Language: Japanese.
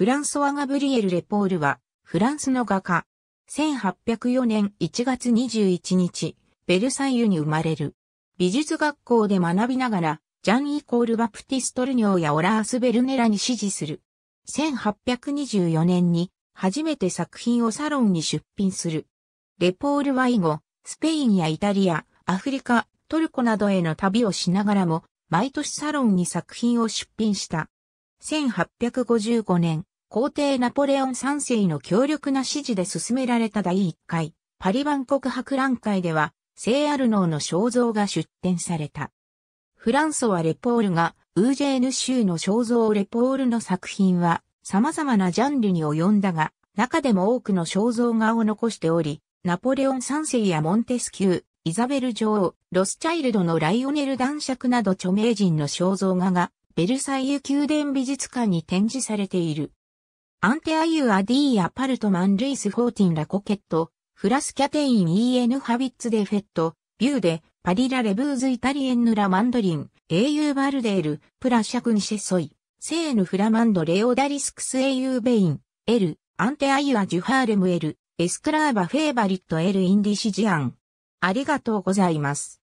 フランソワ・ガブリエル・レポールは、フランスの画家。1804年1月21日、ベルサイユに生まれる。美術学校で学びながら、ジャン・イコール・バプティストルニョーやオラース・ベルネラに支持する。1824年に、初めて作品をサロンに出品する。レポールは以後、スペインやイタリア、アフリカ、トルコなどへの旅をしながらも、毎年サロンに作品を出品した。1855年、皇帝ナポレオン3世の強力な支持で進められた第1回パリ万国博覧会では、聖アルノーの肖像が出展された。フランソワ・レポールが、ウージェーヌ州の肖像レポールの作品は、様々なジャンルに及んだが、中でも多くの肖像画を残しており、ナポレオン3世やモンテスキュー、イザベル女王、ロスチャイルドのライオネル男爵など著名人の肖像画が、ベルサイユ宮殿美術館に展示されている。アンテアユアディーアパルトマンルイスフォーティンラコケット、フラスキャテイン EN ハビッツデフェット、ビューデ、パリラレブーズイタリエンヌラマンドリン、英雄バルデール、プラシャクニシェソイ、セーヌフラマンドレオダリスクス英雄ベイン、エル、アンテアユアジュハーレムエル、エスクラーバフェーバリットエルインディシジアン。ありがとうございます。